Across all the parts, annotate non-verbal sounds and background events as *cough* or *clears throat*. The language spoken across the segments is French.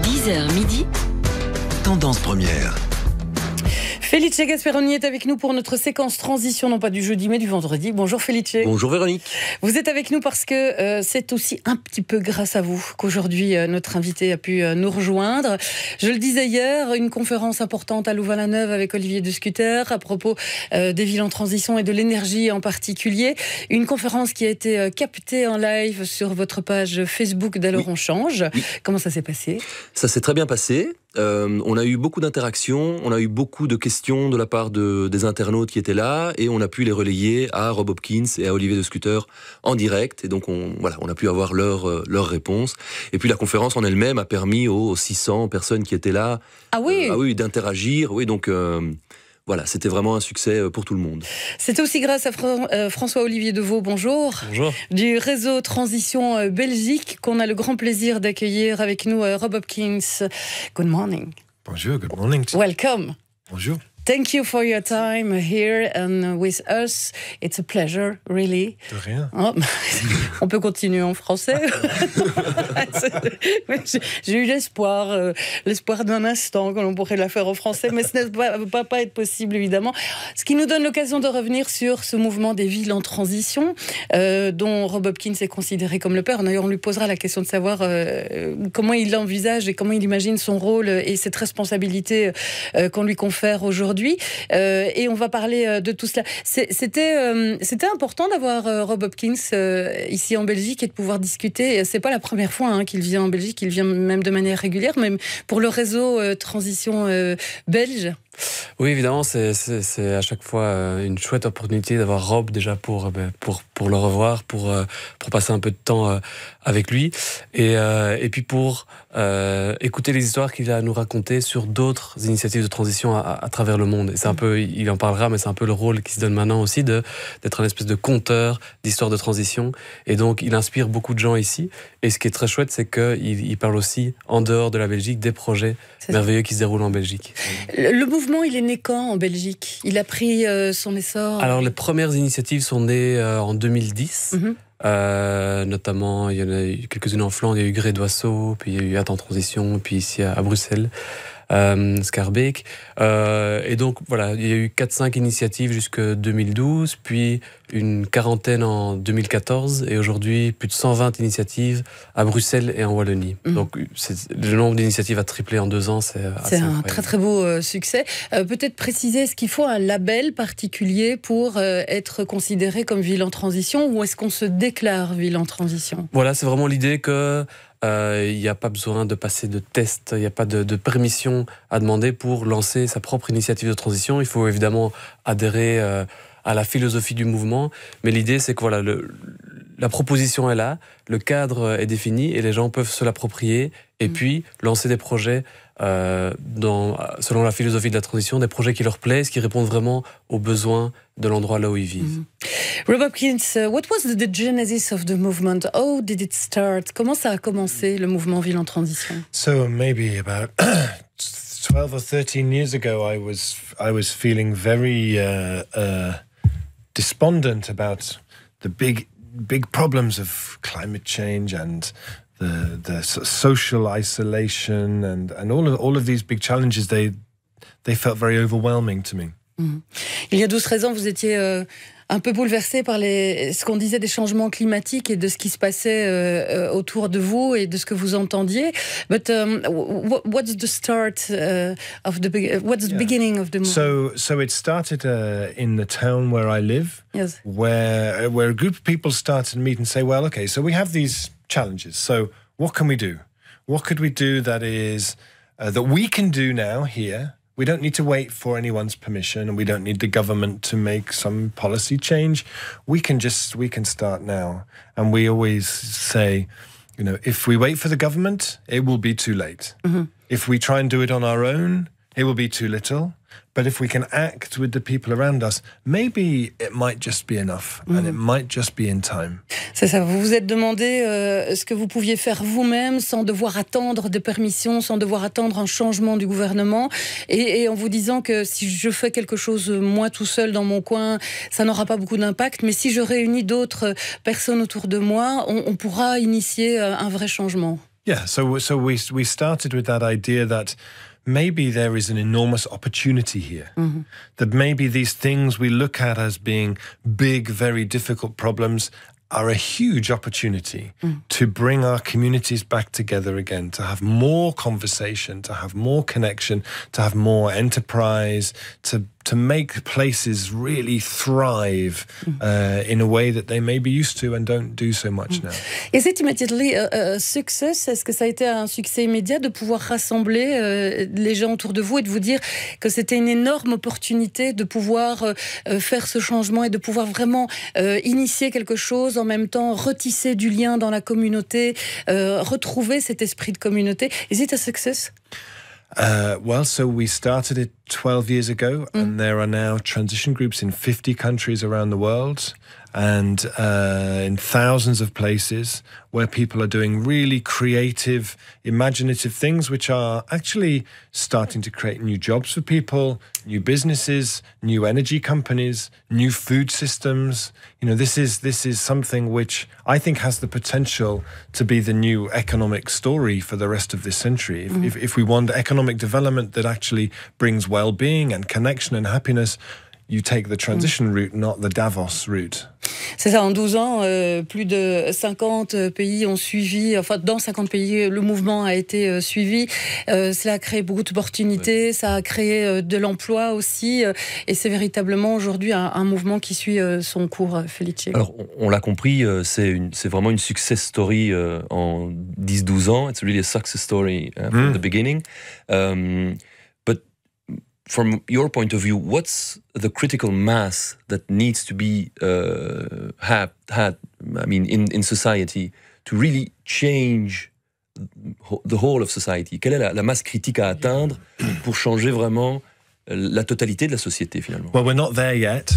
10h midi. Tendance première. Félicie Gasperoni est avec nous pour notre séquence transition, non pas du jeudi mais du vendredi. Bonjour Félicie. Bonjour Véronique. Vous êtes avec nous parce que euh, c'est aussi un petit peu grâce à vous qu'aujourd'hui euh, notre invité a pu euh, nous rejoindre. Je le disais hier, une conférence importante à Louvain-la-Neuve avec Olivier Descuter à propos des villes en transition et de l'énergie en particulier. Une conférence qui a été captée en live sur votre page Facebook d'Alors on Change. Comment ça s'est passé Ça s'est très bien passé. Euh, on a eu beaucoup d'interactions, on a eu beaucoup de questions de la part des internautes qui étaient là, et on a pu les relayer à Rob Hopkins et à Olivier de scooter en direct. Et donc, on, voilà, on a pu avoir leurs leur, euh, réponses. Et puis, la conférence en elle-même a permis aux, 600 personnes qui étaient là ah oui. Euh, ah oui d'interagir. Oui, donc. Voilà, c'était vraiment un succès euh, pour tout le monde. C'est aussi grâce à euh, François-Olivier Deveau, bonjour, bonjour, du réseau Transition euh, Belgique, qu'on a le grand plaisir d'accueillir avec nous Rob Hopkins. Good morning. Bonjour, good morning. Welcome. Bonjour. Thank you for your time here and with us. It's a pleasure, really. De rien. Oh, *laughs* on peut continuer en français. *laughs* *laughs* J'ai eu l'espoir, euh, l'espoir d'un instant que l'on pourrait la faire en français, mais ce n'est va pas, pas, être possible, évidemment. Ce qui nous donne l'occasion de revenir sur ce mouvement des villes en transition, euh, dont Rob Hopkins est considéré comme le père. D'ailleurs, on lui posera la question de savoir euh, comment il l'envisage et comment il imagine son rôle et cette responsabilité qu'on lui confère aujourd'hui euh, et on va parler euh, de tout cela. Euh, c'était important d'avoir Rob Hopkins ici en Belgique et de pouvoir discuter. C'est pas la première fois hein, qu'il vient en Belgique, il vient même de manière régulière, même pour le réseau Transition belge. Oui, évidemment, c'est à chaque fois euh, une chouette opportunité d'avoir Rob déjà pour, euh, ben, pour, pour le revoir, pour, euh, pour passer un peu de temps avec lui, et, et puis pour écouter les histoires qu'il a à nous raconter sur d'autres initiatives de transition à, travers le monde. Et c'est un peu, il en parlera, mais c'est un peu le rôle qui se donne maintenant aussi d'être un espèce de conteur d'histoires de transition. Et donc, il inspire beaucoup de gens ici. Et ce qui est très chouette, c'est qu'il il parle aussi, en dehors de la Belgique, des projets merveilleux qui se déroulent en Belgique. le, le mouvement, il est né quand en Belgique Il a pris euh, son essor Alors, les premières initiatives sont nées euh, en 2010. Mhm. Euh, notamment, il y en a eu quelques-unes en Flandre, il y a eu Gré d'Oiseau, puis il y a eu en Transition, puis ici à Bruxelles euh, Scarbeck. Euh, et donc voilà, il y a eu 4-5 initiatives jusque 2012, puis une quarantaine en 2014, et aujourd'hui plus de 120 initiatives à Bruxelles et en Wallonie. Mhm. Donc le nombre d'initiatives a triplé en deux ans, c'est C'est un très très beau euh, succès. Euh, peut-être préciser, est-ce qu'il faut un label particulier pour être considéré comme ville en transition, ou est-ce qu'on se déclare ville en transition Voilà, c'est vraiment l'idée que euh, il n'y a pas besoin de passer de test, il n'y a pas de, de, permission à demander pour lancer sa propre initiative de transition. Il faut évidemment adhérer euh, à la philosophie du mouvement, mais l'idée c'est que voilà, le, la proposition est là, le cadre est défini et les gens peuvent se l'approprier et mm. puis lancer des projets euh, selon la philosophie de la transition, des projets qui leur plaisent, qui répondent vraiment aux besoins de l'endroit là où ils vivent. Robert mm-hmm. Rob Hopkins, euh, what was the, genesis of the movement? How did it start? Comment ça a commencé le mouvement Ville en transition? So maybe about 12 *clears throat* or 13 years ago, I was I was feeling very uh, uh, despondent about the big big problems of climate change and the the social isolation and and all of all of these big challenges they they felt very overwhelming to me. Mm. Il y a 12 raisons, vous étiez euh, un peu bouleversé par ce qu'on disait des changements climatiques et de ce qui se passait euh, euh, autour de vous et de ce que vous entendiez. Mais quest um, what's the start uh, of the what's the yeah. beginning of the movement? So so it started uh, in the town where I live, where uh, where a group of people started to meet and say, well, okay, so we have these challenges. So what can we do? What could we do that is uh, that we can do now here We don't need to wait for anyone's permission and we don't need the government to make some policy change. We can just we can start now. And we always say, you know, if we wait for the government, it will be too late. Mm -hmm. If we try and do it on our own, it will be too little. But if we can act with the people around us, maybe it might just be enough mm. and it might just be in time. C'est ça. Vous vous êtes demandé euh, ce que vous pouviez faire vous-même sans devoir attendre des permissions, sans devoir attendre un changement du gouvernement. Et, en vous disant que si je fais quelque chose euh, moi tout seul dans mon coin, ça n'aura pas beaucoup d'impact. Mais si je réunis d'autres euh, personnes autour de moi, on, pourra initier un vrai changement. Yeah. So, so we, we started with that idea that. maybe there is an enormous opportunity here. Mm-hmm. That maybe these things we look at as being big, very difficult problems are a huge opportunity mm. to bring our communities back together again, to have more conversation, to have more connection, to have more enterprise, to to make places really thrive euh, euh, euh, Est-ce que ça a été un succès immédiat de pouvoir rassembler les gens autour de vous et de vous dire que c'était une énorme opportunité de pouvoir faire ce changement et de pouvoir vraiment initier quelque chose en même temps retisser du lien dans la communauté, retrouver cet esprit de communauté? Is it a success? Uh, well, so we started it 12 years ago, mm. and there are now transition groups in 50 countries around the world and uh, in thousands of places where people are doing really creative, imaginative things, which are actually starting to create new jobs for people, new businesses, new energy companies, new food systems. You know, this is this is something which I think has the potential to be the new economic story for the rest of this century. If, mm. if, if we want economic development that actually brings well-being and connection and happiness you take the transition mm. route, not Davos C'est ça, en 12 ans, euh, plus de 50 euh, pays ont suivi, enfin dans 50 pays, euh, le mouvement a été suivi. cela a créé beaucoup d'opportunités, ça a créé de l'emploi aussi, et c'est véritablement aujourd'hui un, mouvement qui suit son cours, Felice. Alors, on, l'a compris, c'est vraiment une success story en 10-12 ans. It's really a success story au hein, from mm. the beginning. from your point of view, what's the critical mass that needs to be uh, have, had? I mean, in, in society to really change the whole of society. Quelle est la, la masse critique à atteindre pour changer vraiment euh, la totalité de la société finalement? Well, we're not there yet.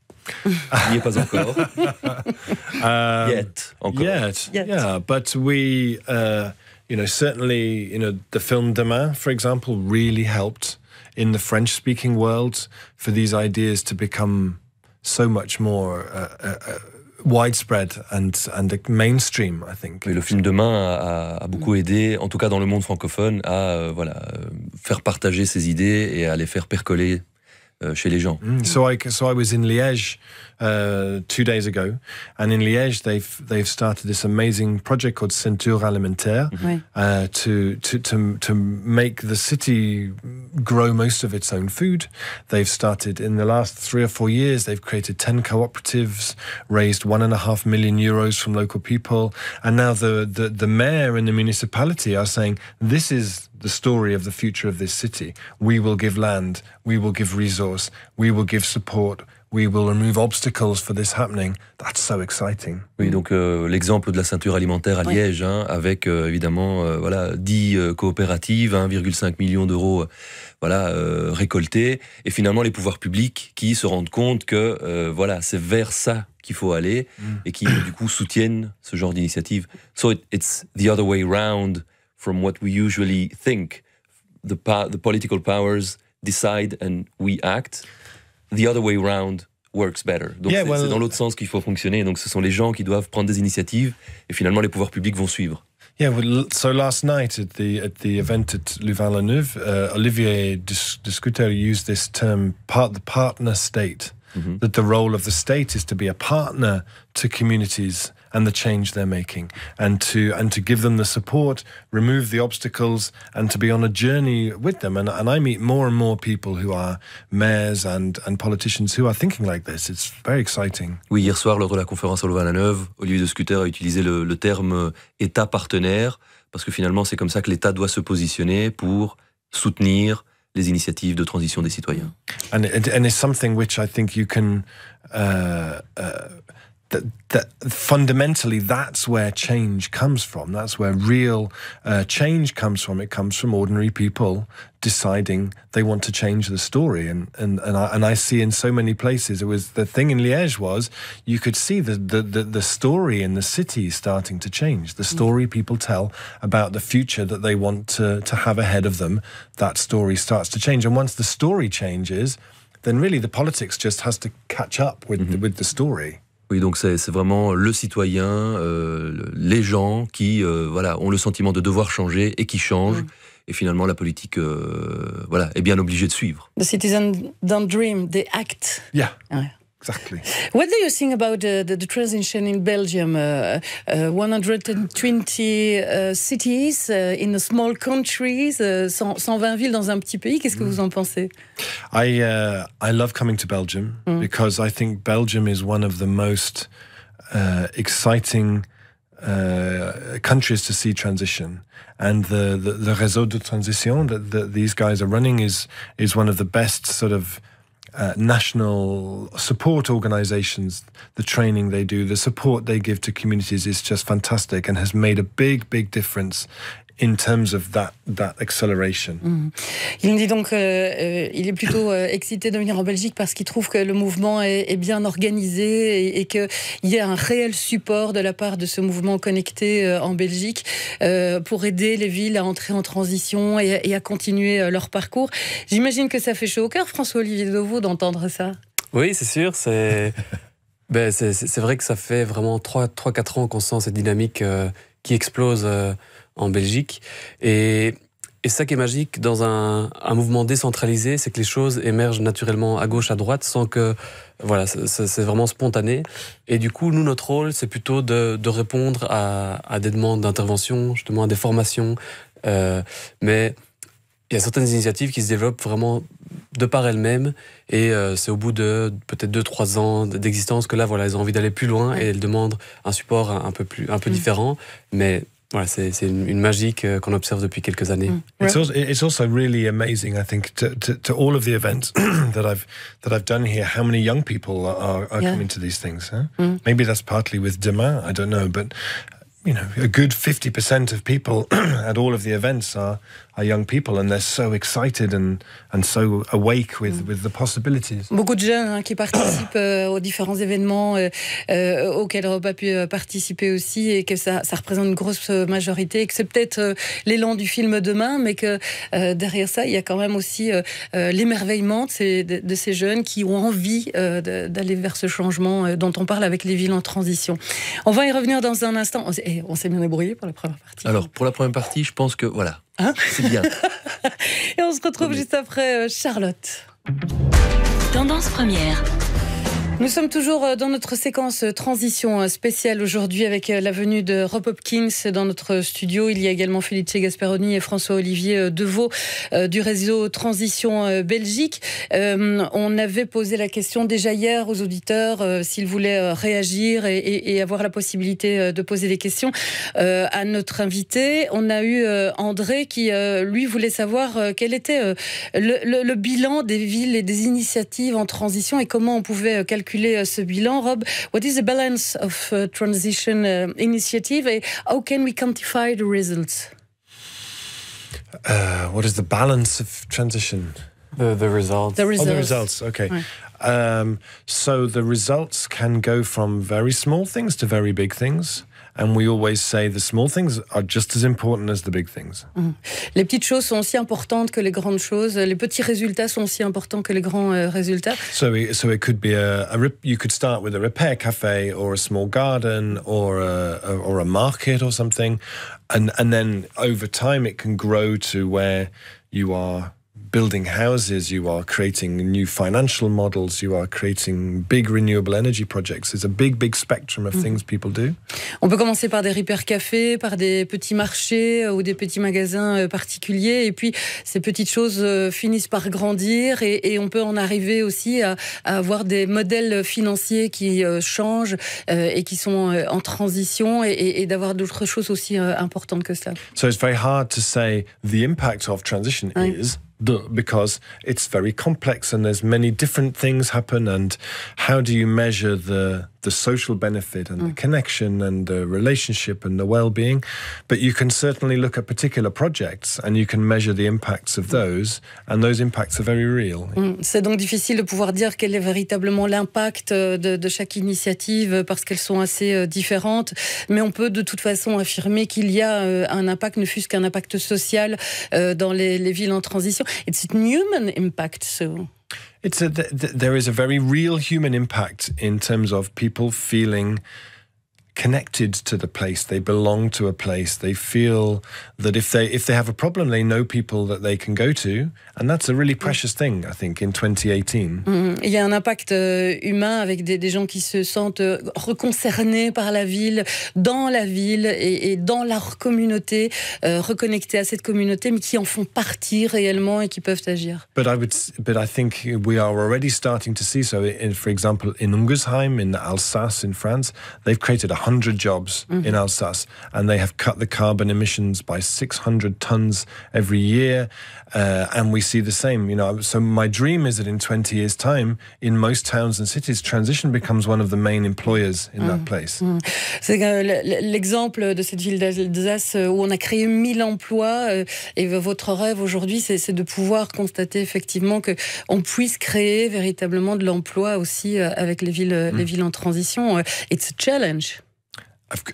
*laughs* N'y est pas encore. *laughs* um, yet, encore. Yet, yet, yeah. But we, uh, you know, certainly, you know, the film Demain, for example, really helped. dans the French speaking world for these ideas to become so much more uh, uh, uh, widespread mainstream, je pense. le film Demain a, beaucoup aidé, en tout cas dans le monde francophone, à euh, voilà, euh, faire partager ces idées et à les faire percoler Euh, chez les gens. Mm. So I so I was in Liège uh, two days ago, and in Liège they've they've started this amazing project called Ceinture Alimentaire mm -hmm. uh, to, to to to make the city grow most of its own food. They've started in the last three or four years. They've created ten cooperatives, raised one and a half million euros from local people, and now the the, the mayor and the municipality are saying this is the story of the future of this city. We will give land, we will give resource, we will give support, we will remove obstacles for this happening. That's so exciting. Oui, donc euh, l'exemple de la ceinture alimentaire à Liège, hein, avec euh, évidemment euh, voilà, 10 coopératives, 1,5 million d'euros voilà, récoltés, et finalement les pouvoirs publics qui se rendent compte que voilà, c'est vers ça qu'il faut aller mm. et qui du coup soutiennent ce genre d'initiative. So it, it's the other way round. from what we usually think. The, the political powers decide and we act. The other way around works better. Donc yeah, c'est well, dans l'autre sens qu'il faut fonctionner. Donc ce sont les gens qui doivent prendre des initiatives et finalement les pouvoirs publics vont suivre. Yeah, well, so last night at the at the event at Louvain-la-Neuve, uh, Olivier Descouter used this term, part, the partner state, mm -hmm. that the role of the state is to be a partner to communities and the change they're making and to and to give them the support remove the obstacles and to be on a journey with them and, and I meet more and more people who are mayors and and politicians who are thinking like this it's very exciting Oui hier soir lors de la conférence a Louvain-la-Neuve Olivier de Scuter a utilisé le, le terme euh, état partenaire parce que finalement c'est comme ça que l'état doit se positionner pour soutenir les initiatives de transition des citoyens. And, and, and it's something which I think you can uh, uh, that, that fundamentally that's where change comes from. That's where real uh, change comes from. It comes from ordinary people deciding they want to change the story. And and and I, and I see in so many places. It was the thing in Liège was you could see the the the, the story in the city starting to change. The mm. story people tell about the future that they want to to have ahead of them. That story starts to change. And once the story changes, then really the politics just has to catch up with mm -hmm. the, with the story. Oui, donc c'est vraiment le citoyen, euh, les gens qui euh, voilà, ont le sentiment de devoir changer et qui changent. Mm. Et finalement, la politique euh, voilà, est bien obligée de suivre. The citizen don't dream, they act. Yeah. Exactly. What do you think about the, uh, the, the transition in Belgium? Uh, uh, 120 uh, cities uh, in a small country, 120 uh, villes dans un petit pays. Qu'est-ce que mm. vous en pensez? I, I love coming to Belgium mm. because I think Belgium is one of the most exciting uh, countries to see transition. And the, the, the réseau de transition that, that these guys are running is is one of the best sort of uh, national support organizations, the training they do, the support they give to communities is just fantastic and has made a big, big difference Mhm. Il me dit donc qu'il euh, euh, il est plutôt euh, excité de venir en Belgique parce qu'il trouve que le mouvement est, bien organisé et, et qu'il y a un réel support de la part de ce mouvement connecté en Belgique pour aider les villes à entrer en transition et, à continuer leur parcours. J'imagine que ça fait chaud au cœur, François-Olivier Deveau, d'entendre ça. Oui, c'est sûr. C'est *laughs* ben, vrai que ça fait vraiment 3-4 ans qu'on sent cette dynamique qui explose en Belgique. Et, ça qui est magique dans un, mouvement décentralisé, c'est que les choses émergent naturellement à gauche, à droite, sans que voilà, c'est vraiment spontané. Et du coup, nous, notre rôle, c'est plutôt de, répondre à, des demandes d'intervention, justement à des formations. Euh, mais il y a certaines initiatives qui se développent vraiment de par elles-mêmes. Et euh, c'est au bout de peut-être deux, trois ans d'existence que là, voilà, elles ont envie d'aller plus loin et elles demandent un support un, peu, plus, un peu mm. différent. Mais Ouais, c'est une, une, magie qu'on observe depuis quelques années. Mm. It's, also, it's also really amazing, I think, to, to, to all of the events *clears throat* that I've that I've done here. How many young people are, are coming to these things? Mm. Maybe that's partly with demain, I don't know, but you know, a good 50% of people *clears throat* at all of the events are, Beaucoup de jeunes hein, qui participent euh, aux différents événements euh, euh, auxquels Europe a pu participer aussi, et que ça, représente une grosse majorité, et que c'est peut-être l'élan du film demain, mais que derrière ça, il y a quand même aussi l'émerveillement de ces, ces jeunes qui ont envie d'aller vers ce changement dont on parle avec les villes en transition. On va y revenir dans un instant. Eh, on s'est bien débrouillé pour la première partie. Alors pour la première partie, je pense que voilà, Hein C'est bien. *laughs* Et on se retrouve juste après euh, Charlotte. Tendance première. Nous sommes toujours euh, dans notre séquence euh, transition euh, spéciale aujourd'hui avec la venue de Rob Hopkins dans notre studio. Il y a également Felice Gasperoni et François-Olivier Deveau du réseau Transition Belgique. On avait posé la question déjà hier aux auditeurs s'ils voulaient réagir et avoir la possibilité de poser des questions à notre invité. On a eu André qui, lui, voulait savoir quel était le, le bilan des villes et des initiatives en transition et comment on pouvait calculer calculer euh, ce bilan. Rob, what is the balance of uh, transition uh, initiative and how can we quantify the results? Uh, what is the balance of transition? The, the results. The results. Oh, the results. Okay. Right. Um, so the results can go from very small things to very big things. And we always say the the small things things. are just as as important big mm. Les petites choses sont aussi importantes que les grandes choses. Les petits résultats sont aussi importants que les grands euh, résultats. So, it, so it could be a, a, you could start with a repair cafe or a small garden or a, a, or a market or something, and and then over time it can grow to where you are building houses, you are creating new financial models, you are creating big renewable energy projects. a big, big spectrum of mhm. things people do. On peut commencer par des repair cafés, par des petits marchés euh, ou des petits magasins euh, particuliers, et puis ces petites choses euh, finissent par grandir, et, on peut en arriver aussi à, avoir des modèles financiers qui changent et qui sont en transition, et, d'avoir d'autres choses aussi importantes que ça. So it's very hard to say the impact of transition is because it's very complex and there's many different things happen and how do you measure the the social benefit and mm. the connection and the relationship and the well-being but you can certainly look at particular projects and you can measure the impacts of mm. those and those impacts are very real. Mm. C'est donc difficile de pouvoir dire quel est véritablement l'impact euh, de, de, chaque initiative euh, parce qu'elles sont assez euh, différentes mais on peut de toute façon affirmer qu'il y a un impact ne fût-ce qu'un impact social dans les, les villes en transition. it's human impact. So it's a th th there is a very real human impact in terms of people feeling connected to the place they belong to a place they feel that if they if they have a problem they know people that they can go to and that's a really mm. precious thing I think in 2018 mmh. Mm. il y a un impact euh, humain avec des, des, gens qui se sentent euh, reconcernés par la ville dans la ville et, et dans leur communauté euh, reconnectés à cette communauté mais qui en font partie réellement et qui peuvent agir but I would but I think we are already starting to see so in, for example in Ungersheim in Alsace in France they've created a 100 jobs mm in mm-hmm. Alsace, and they have cut the carbon emissions by 600 tons every year. Uh, and we see the same, you know. So my dream is that in 20 years' time, in most towns and cities, transition becomes one of the main employers in mm-hmm. that place. mm C'est euh, l'exemple de cette ville d'Alsace euh, où on a créé 1000 emplois. Euh, et votre rêve aujourd'hui, c'est, c'est de pouvoir constater effectivement que on puisse créer véritablement de l'emploi aussi avec les villes, les mm. villes en transition. It's a challenge.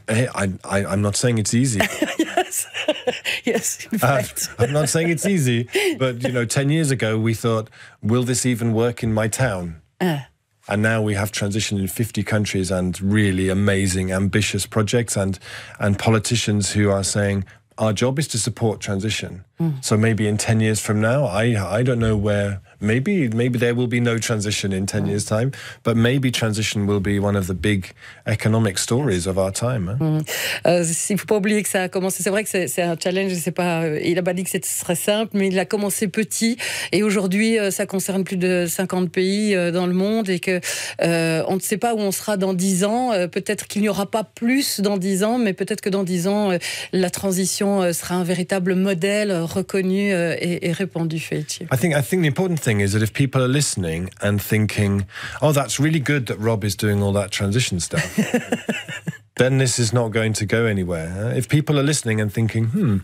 hey, I, I, am not saying it's easy. *laughs* yes, *laughs* yes, in uh, fact. Uh, *laughs* I'm not saying it's easy, but you know, 10 years ago we thought, will this even work in my town? Uh. And now we have transitioned in 50 countries and really amazing, ambitious projects and, and politicians who are saying, our job is to support transition. Mm. So maybe in 10 years from now, I, I don't know where maybe maybe there will be no transition in 10 mm. years time but maybe transition will be one of the big economic stories of our time hein. faut pas oublier que ça a commencé c'est vrai que c'est un challenge c'est pas euh, il n'a pas dit que ce serait simple mais il a commencé petit et aujourd'hui euh, ça concerne plus de 50 pays dans le monde et que on ne sait pas où on sera dans 10 ans peut-être qu'il n'y aura pas plus dans 10 ans mais peut-être que dans 10 ans la transition sera un véritable modèle reconnu et, et répandu Je I think I think the important thing is that if people are listening and thinking, oh, that's really good that Rob is doing all that transition stuff, *laughs* then this is not going to go anywhere. Uh, if people are listening and thinking, hmm,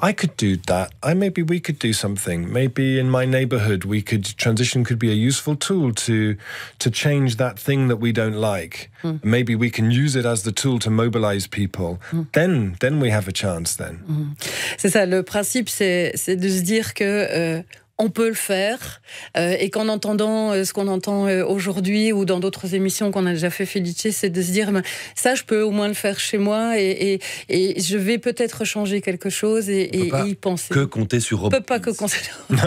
I could do that. I maybe we could do something. Maybe in my neighborhood we could transition could be a useful tool to to change that thing that we don't like. Mm. Maybe we can use it as the tool to mobilize people. Mm. Then then we have a chance then. Mm. C'est ça le principe c'est c'est de se dire que euh, on peut le faire euh, et qu'en entendant euh, ce qu'on entend euh, aujourd'hui ou dans d'autres émissions qu'on a déjà fait Felice, c'est de se dire ça je peux au moins le faire chez moi et, je vais peut-être changer quelque chose et, et, y penser. Que compter sur Rob. On peut pas que compter. sur *laughs* *laughs*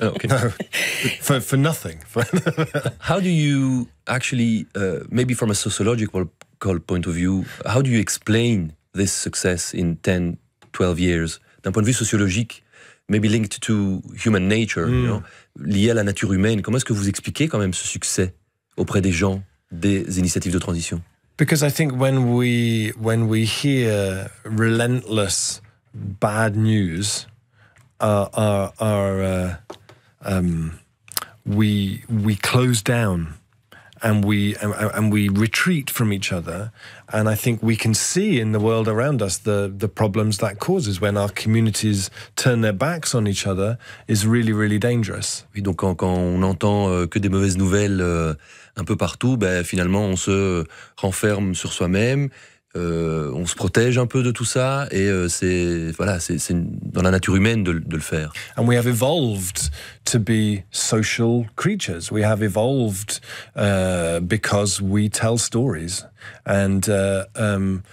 ah, ah, for, for nothing. *laughs* how do you actually, uh, maybe from a sociological point of view, how do you explain this success in 10, 12 years? D'un point de vue sociologique, maybe linked to human nature, hmm. lié à la nature humaine. Comment est-ce que vous expliquez quand même ce succès auprès des gens des initiatives de transition Because I think when we when we hear relentless bad news, uh, our, uh, our uh, uh, um, we we close down. and we and, and, we retreat from each other. And I think we can see in the world around us the the problems that causes when our communities turn their backs on each other is really really dangerous. Oui, donc quand, quand on entend euh, que des mauvaises nouvelles euh, un peu partout, ben, finalement on se renferme sur soi-même. Euh, on se protège un peu de tout ça et euh, c'est voilà c'est dans la nature humaine de, de, le faire. And we have evolved to be social creatures. We have evolved uh, because we tell stories and uh, um,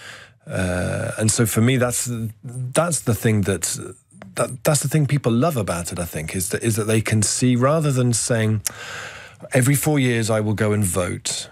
uh, and so for me that's that's the thing that. That, that's the thing people love about it, I think, is that, is that they can see rather than saying, every four years I will go and vote,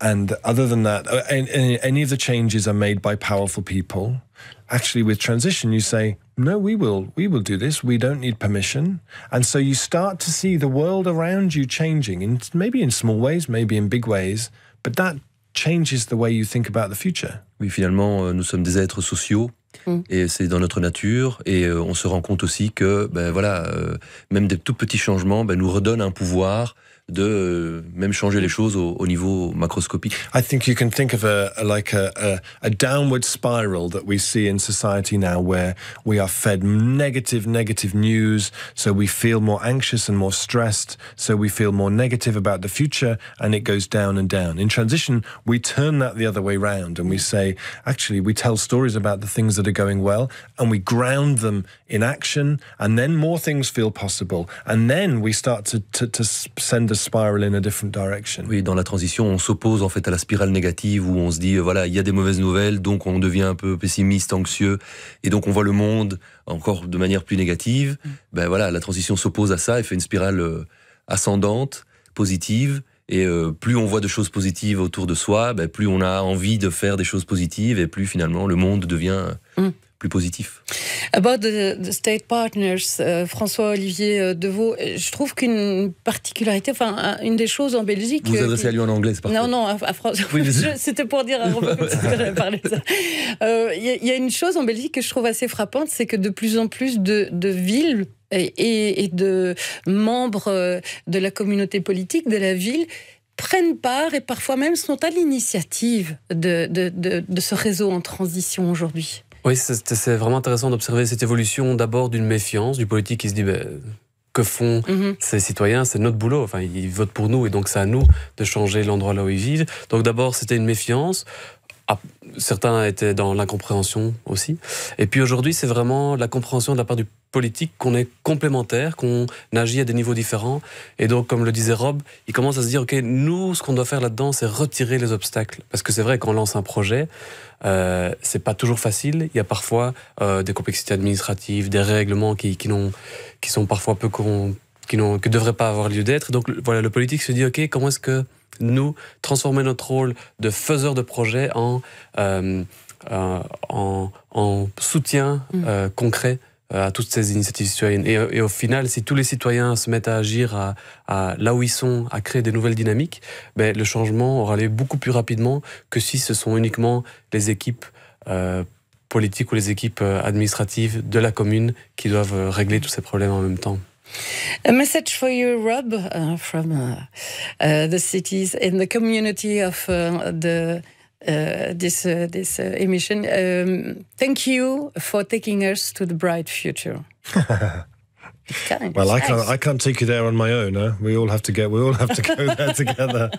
and other than that, uh, any of the changes are made by powerful people. Actually, with transition, you say, no, we will, we will do this. We don't need permission. And so you start to see the world around you changing, in, maybe in small ways, maybe in big ways, but that changes the way you think about the future. Oui, finalement, euh, nous sommes des êtres sociaux mm. et c'est dans notre nature et euh, on se rend compte aussi que, ben voilà, euh, même des tout petits changements ben, nous redonnent un pouvoir de euh, même changer les choses au, au niveau macroscopique. I think you can think of a, a like a, a, a downward spiral that we see in society now, where we are fed negative, negative news, so we feel more anxious and more stressed, so we feel more negative about the future, and it goes down and down. In transition, we turn that the other way round, and we say, actually, we tell stories about the things that are going well, and we ground them in action, and then more things feel possible, and then we start to to, to send a Oui, dans la transition, on s'oppose en fait à la spirale négative où on se dit euh, voilà, il y a des mauvaises nouvelles, donc on devient un peu pessimiste, anxieux, et donc on voit le monde encore de manière plus négative. Mm. Ben voilà, la transition s'oppose à ça et fait une spirale euh, ascendante, positive. Et euh, plus on voit de choses positives autour de soi, ben plus on a envie de faire des choses positives, et plus finalement le monde devient mm plus positif. About the, state partners, euh, François-Olivier euh, Deveau, euh, je trouve qu'une particularité, enfin, une des choses en Belgique. Vous, vous adressez à lui en anglais, c'est Non, non, à, *laughs* C'était pour dire *laughs* ça. Il y, a une chose en Belgique que je trouve assez frappante, c'est que de plus en plus de, villes et, de membres de la communauté politique de la ville prennent part et parfois même sont à l'initiative de, ce réseau en transition aujourd'hui oui, c'est vraiment intéressant d'observer cette évolution d'abord d'une méfiance du politique qui se dit ben, que font mhm. ces citoyens, c'est notre boulot. Enfin, ils votent pour nous et donc c'est à nous de changer l'endroit là où ils vivent. Donc d'abord, c'était une méfiance. Ah, certains étaient dans l'incompréhension aussi. Et puis aujourd'hui, c'est vraiment la compréhension de la part du politique qu'on est complémentaire, qu'on agit à des niveaux différents. Et donc, comme le disait Rob, il commence à se dire, OK, nous, ce qu'on doit faire là-dedans, c'est retirer les obstacles. Parce que c'est vrai, qu'on lance un projet, euh, c'est pas toujours facile. Il y a parfois euh, des complexités administratives, des règlements qui, sont parfois peu, con, qui ne devraient pas avoir lieu d'être. Donc voilà, le politique se dit, OK, comment est-ce que nous transformer notre rôle de faiseur de projet en, euh, euh, soutien mm. euh, concret à toutes ces initiatives citoyennes. Et, au final, si tous les citoyens se mettent à agir à, là où ils sont, à créer des nouvelles dynamiques, ben, le changement aura lieu beaucoup plus rapidement que si ce sont uniquement les équipes politiques ou les équipes administratives de la commune qui doivent régler tous ces problèmes en même temps. A message for you, Rob, uh, from uh, uh, the cities and the community of uh, the uh, this this emission. Um, thank you for taking us to the bright future. *laughs* well, I can't. I can't take you there on my own. Huh? We all have to get. We all have to go there *laughs* together.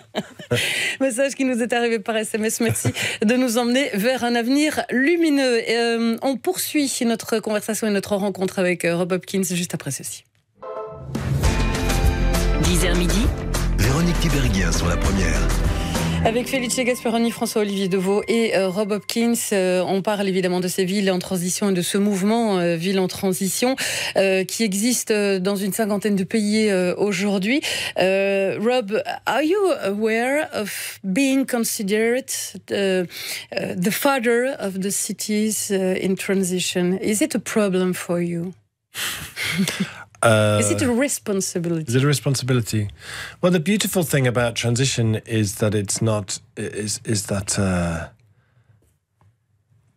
*laughs* Message qui nous est arrivé par SMS. Merci de nous emmener vers un avenir lumineux. Euh, on poursuit notre conversation et notre rencontre avec euh, Rob Hopkins juste après ceci. 10h midi. Véronique sur la première. Avec Felice Gasperoni, François-Olivier Deveau et euh, Rob Hopkins, euh, on parle évidemment de ces villes en transition et de ce mouvement euh, Ville en transition qui existe dans une cinquantaine de pays aujourd'hui. Rob, are you aware of being considered uh, uh, the father of the cities uh, in transition? Is it a problem for you? *laughs* Uh, is it a responsibility? Is it a responsibility? Well, the beautiful thing about transition is that it's not is is that uh,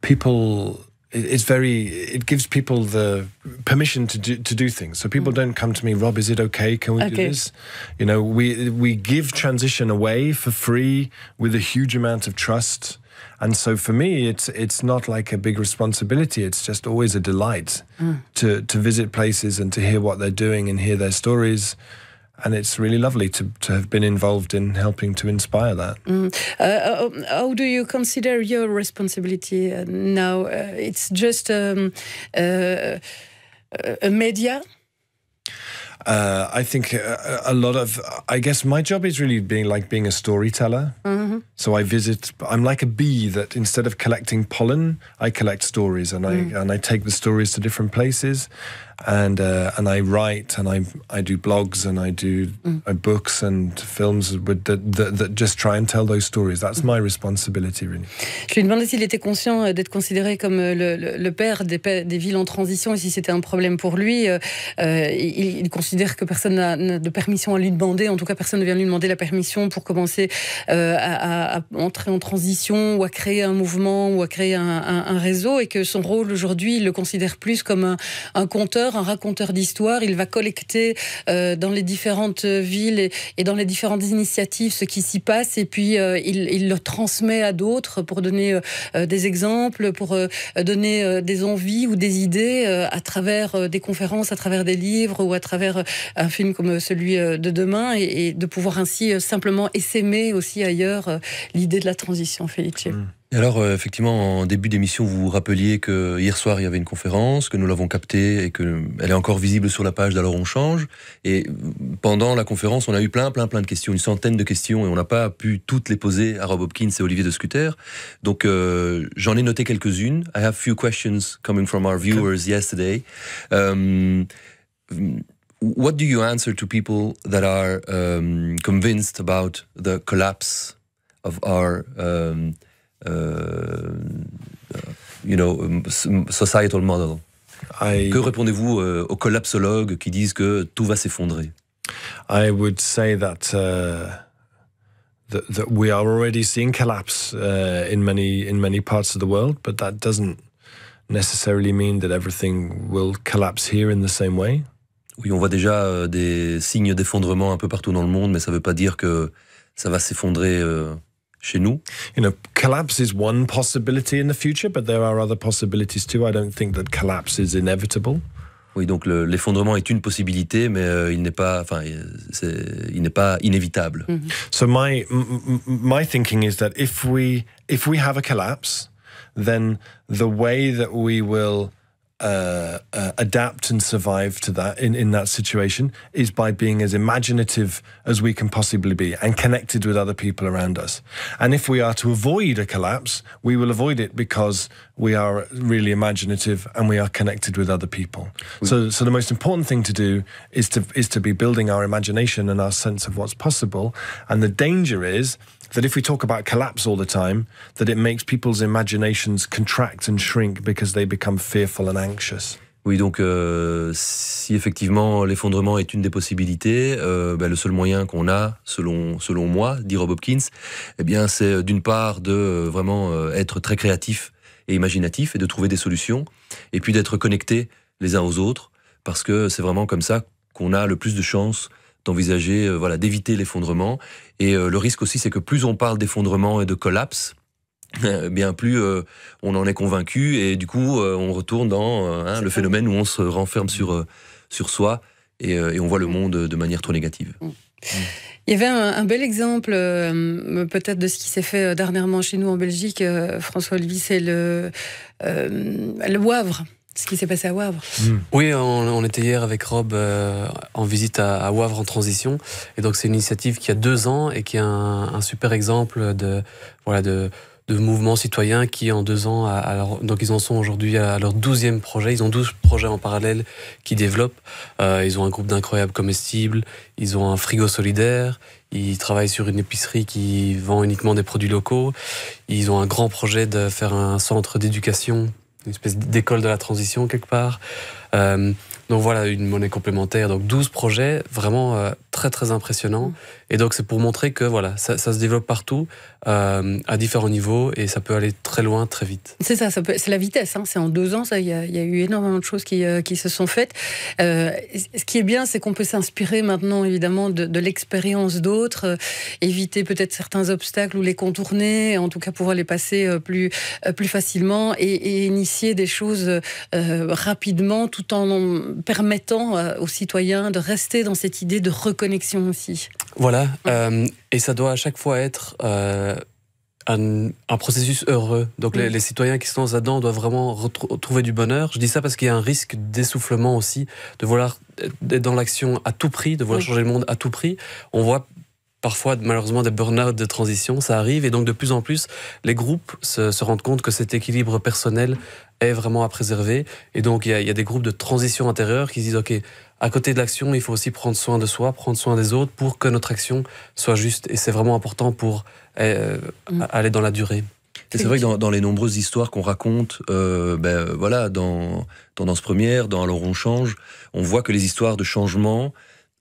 people. It's very. It gives people the permission to do to do things. So people mm. don't come to me, Rob. Is it okay? Can we okay. do this? You know, we we give transition away for free with a huge amount of trust. And so for me, it's it's not like a big responsibility. It's just always a delight mm. to to visit places and to hear what they're doing and hear their stories. And it's really lovely to, to have been involved in helping to inspire that. Mm. Uh, uh how do you consider your responsibility uh, now? Uh, it's just um, uh, a media. Uh, I think a, a, lot of. I guess my job is really being like being a storyteller. Mm -hmm so I visit. I'm like a bee that instead of collecting pollen, I collect stories, and I mm. and I take the stories to different places, and uh, write and I I do blogs and I do mm. uh, books and films with, that, that, that, just try and tell those stories. Mm. Je lui demandais s'il était conscient euh, d'être considéré comme euh, le, père des, des, villes en transition et si c'était un problème pour lui. Euh, il, considère que personne n'a de permission à lui demander. En tout cas, personne ne vient lui demander la permission pour commencer à, entrer en transition ou à créer un mouvement ou à créer un, réseau et que son rôle aujourd'hui, il le considère plus comme un compteur un raconteur d'histoire. Il va collecter euh, dans les différentes villes et, dans les différentes initiatives ce qui s'y passe et puis euh, il, le transmet à d'autres pour donner euh, des exemples, pour donner des envies ou des idées à travers des conférences, à travers des livres ou à travers un film comme celui de demain et, de pouvoir ainsi simplement essaimer aussi ailleurs l'idée de la transition, alors, euh, effectivement, en début d'émission, vous vous rappeliez que hier soir, il y avait une conférence, que nous l'avons captée et qu'elle est encore visible sur la page d'Alors on change. Et euh, pendant la conférence, on a eu plein, plein, plein de questions, une centaine de questions, et on n'a pas pu toutes les poser à Rob Hopkins et Olivier de Scuter. Donc, euh, j'en ai noté quelques-unes. I have few questions coming from our viewers yesterday. Um, what do you answer to people that are um, convinced about the collapse of our... Um, euh, you know, um, societal model. I... Que répondez-vous euh, aux collapsologues qui disent que tout va s'effondrer I would say that, uh, that, that we are already seeing collapse uh, in many in many parts of the world, but that doesn't necessarily mean that everything will collapse here in the same way. Oui, on voit déjà euh, des signes d'effondrement un peu partout dans le monde, mais ça ne veut pas dire que ça va s'effondrer. Euh chez nous. You know, collapse is one possibility in the future, but there are other possibilities too. I don't think that collapse is inevitable. Oui, donc l'effondrement le, est une possibilité, mais euh, il n'est pas, enfin, euh, il n'est pas inévitable. Mm -hmm. So my my thinking is that if we if we have a collapse, then the way that we will uh, uh, adapt and survive to that in, in that situation is by being as imaginative as we can possibly be and connected with other people around us. And if we are to avoid a collapse, we will avoid it because we are really imaginative and we are connected with other people. We so, so the most important thing to do is to is to be building our imagination and our sense of what's possible. And the danger is that if we talk about collapse all the time, that it makes people's imaginations contract and shrink because they become fearful and anxious. Oui, donc euh, si effectivement l'effondrement est une des possibilités, euh, ben, le seul moyen qu'on a, selon, selon moi, dit Rob Hopkins, eh bien c'est euh, d'une part de vraiment être très créatif et imaginatif et de trouver des solutions, et puis d'être connectés les uns aux autres, parce que c'est vraiment comme ça qu'on a le plus de chances d'envisager, euh, voilà, d'éviter l'effondrement. Et euh, le risque aussi, c'est que plus on parle d'effondrement et de collapse, *laughs* eh bien plus euh, on en est convaincu et du coup on retourne dans hein, le phénomène où on se renferme sur, sur soi et, on voit le monde de manière trop négative. Mm. Mm. Il y avait un, bel exemple, peut-être, de ce qui s'est fait dernièrement chez nous en Belgique, François Olivier, c'est le, le Wavre ce qui s'est passé à Wavre. Mm. Oui, on, était hier avec Rob euh, en visite à, à, Wavre en transition. Et donc, c'est une initiative qui a deux ans et qui est un, super exemple de, voilà, de, de mouvement citoyen qui, en deux ans, donc ils en sont aujourd'hui à leur douzième projet. Ils ont douze projets en parallèle qui développent. Euh, ils ont un groupe d'incroyables comestibles, ils ont un frigo solidaire, ils travaillent sur une épicerie qui vend uniquement des produits locaux. Ils ont un grand projet de faire un centre d'éducation une espèce d'école de la transition quelque part. Euh, donc voilà, une monnaie complémentaire. Donc 12 projets, vraiment euh, très très impressionnant. Et donc c'est pour montrer que voilà, ça, se développe partout, euh, à différents niveaux, et ça peut aller très loin, très vite. C'est ça, c'est la vitesse. Hein. C'est en deux ans, il y, a eu énormément de choses qui, euh, se sont faites. ce qui est bien, c'est qu'on peut s'inspirer maintenant évidemment de, l'expérience d'autres, éviter peut-être certains obstacles ou les contourner, en tout cas pouvoir les passer plus, plus facilement et, initier des choses rapidement tout en permettant euh, aux citoyens de rester dans cette idée de reconnexion aussi. Voilà, euh, et ça doit à chaque fois être... Euh, un, processus heureux. Donc mm. les, citoyens qui sont là-dedans doivent vraiment retrouver du bonheur. Je dis ça parce qu'il y a un risque d'essoufflement aussi, de vouloir être dans l'action à tout prix, de vouloir changer le monde à tout prix. On voit parfois malheureusement des burn-out de transition, ça arrive. Et donc de plus en plus, les groupes se, rendent compte que cet équilibre personnel est vraiment à préserver. Et donc il y, a des groupes de transition intérieure qui disent, OK, à côté de l'action, il faut aussi prendre soin de soi, prendre soin des autres pour que notre action soit juste. Et c'est vraiment important pour eh, mm. euh, aller dans la durée. C'est vrai que dans, les nombreuses histoires qu'on raconte, euh, ben, euh, voilà, dans Tendance Première, dans Alors on change, on voit que les histoires de changement,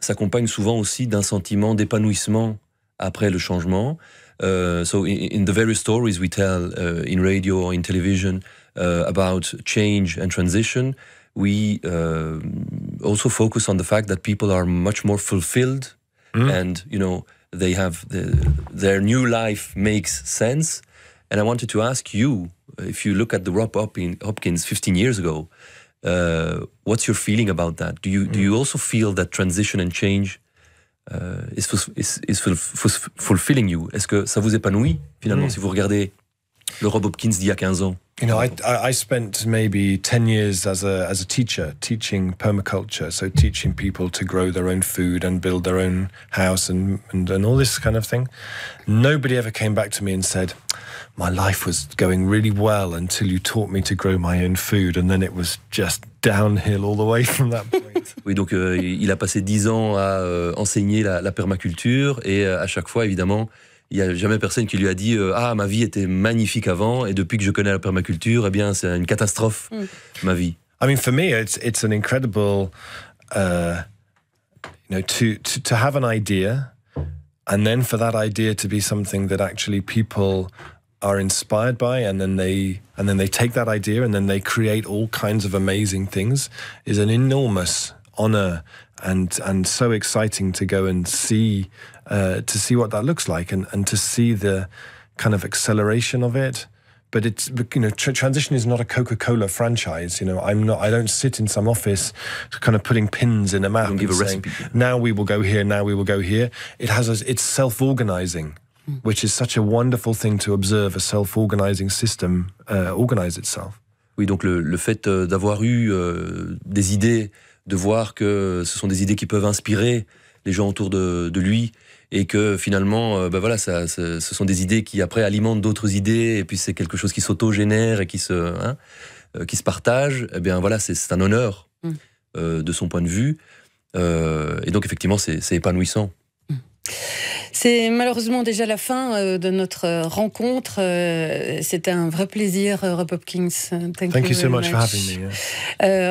s'accompagne souvent aussi d'un sentiment d'épanouissement après le changement. Euh, so in, in, the very stories we tell uh, in radio or in television uh, about change and transition, we uh, also focus on the fact that people are much more fulfilled mm-hmm. and you know they have the, their new life makes sense. And I wanted to ask you if you look at the Rob Hopkins 15 years ago, Uh, what's your feeling about that? Do you mm. do you also feel that transition and change uh, is, is, is ful ful fulfilling you? Est-ce que ça vous épanouit finalement mm. si vous regardez le Rob Hopkins d'il y a 15 ans? You know, I, I spent maybe 10 years as a, as a teacher teaching permaculture, so teaching people to grow their own food and build their own house and, and, and all this kind of thing. Nobody ever came back to me and said, my life was going really well until you taught me to grow my own food, and then it was just downhill all the way from that point. *laughs* oui, donc euh, il a passé dix ans à euh, enseigner la, la, permaculture, et euh, à chaque fois, évidemment, il n'y a jamais personne qui lui a dit Ah, ma vie était magnifique avant, et depuis que je connais la permaculture, eh bien, c'est une catastrophe, mm. ma vie. I mean, for me, it's, it's an incredible. Uh, you know, to, to, to have an idea, and then for that idea to be something that actually people are inspired by and then they and then they take that idea and then they create all kinds of amazing things is an enormous honor and and so exciting to go and see uh, to see what that looks like and and to see the kind of acceleration of it but it's you know tr transition is not a coca-cola franchise you know i'm not i don't sit in some office kind of putting pins in a map and, saying, now we will go here now we will go here it has a, it's self-organizing Mm. which is such a wonderful thing to observe a self-organizing system uh, organize itself. Oui, donc le, fait euh, d'avoir eu euh, des idées, de voir que ce sont des idées qui peuvent inspirer les gens autour de, lui et que finalement, ben voilà, ça, ce sont des idées qui après alimentent d'autres idées, et puis c'est quelque chose qui s'autogénère et qui se, hein, qui se partage, et eh bien voilà, c'est un honneur mm. de son point de vue. et donc effectivement, c'est épanouissant. Mm. C'est malheureusement déjà la fin euh, de notre euh, rencontre. Euh, C'était un vrai plaisir, Rob Hopkins. Thank, you, so much,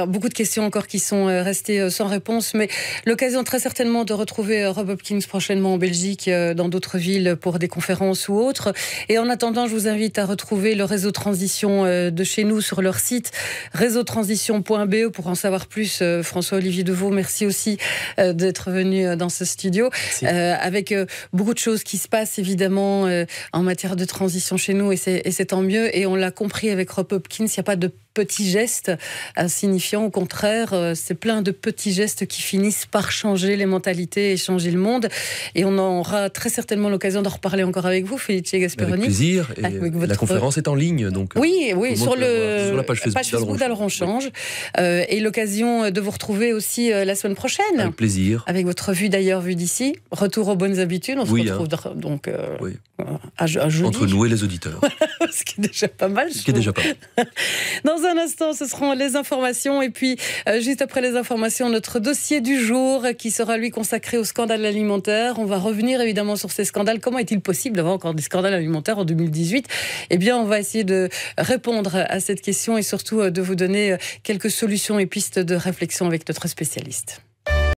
beaucoup de questions encore qui sont restées sans réponse, mais l'occasion très certainement de retrouver Rob Hopkins prochainement en Belgique, dans d'autres villes pour des conférences ou autres. Et en attendant, je vous invite à retrouver le réseau Transition de chez nous sur leur site réseautransition.be pour en savoir plus. François-Olivier Deveau, merci aussi d'être venu dans ce studio. avec beaucoup de choses qui se passent évidemment euh, en matière de transition chez nous et c'est tant mieux. Et on l'a compris avec Rob Hopkins, il n'y a pas de petits gestes insignifiants. Au contraire, euh, c'est plein de petits gestes qui finissent par changer les mentalités et changer le monde. Et on aura très certainement l'occasion d'en reparler encore avec vous, Felice Gasperoni. Avec plaisir. La conférence est en ligne, donc. Oui, euh, oui, sur, le... sur, la page Facebook, page Change. Euh, et l'occasion de vous retrouver aussi la semaine prochaine. Avec plaisir. Avec votre vue d'ailleurs, vue d'ici. Retour aux bonnes habitudes. On se retrouve hein. donc à, Entre nous et les auditeurs. *laughs* Ce qui est déjà pas mal. Ce qui est déjà pas mal. *laughs* un instant, ce seront les informations. Et puis, euh, juste après les informations, notre dossier du jour euh, qui sera, lui, consacré au scandale alimentaire. On va revenir évidemment sur ces scandales. Comment est-il possible d'avoir encore des scandales alimentaires en 2018 Eh bien, on va essayer de répondre à cette question et surtout euh, de vous donner quelques solutions et pistes de réflexion avec notre spécialiste.